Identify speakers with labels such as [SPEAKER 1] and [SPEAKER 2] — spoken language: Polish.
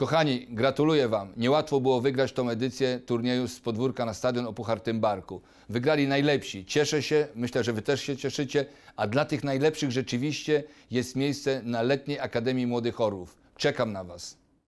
[SPEAKER 1] Kochani, gratuluję Wam. Niełatwo było wygrać tą edycję turnieju z podwórka na stadion o Puchartym Barku. Wygrali najlepsi. Cieszę się, myślę, że Wy też się cieszycie, a dla tych najlepszych rzeczywiście jest miejsce na Letniej Akademii Młodych Orłów. Czekam na Was.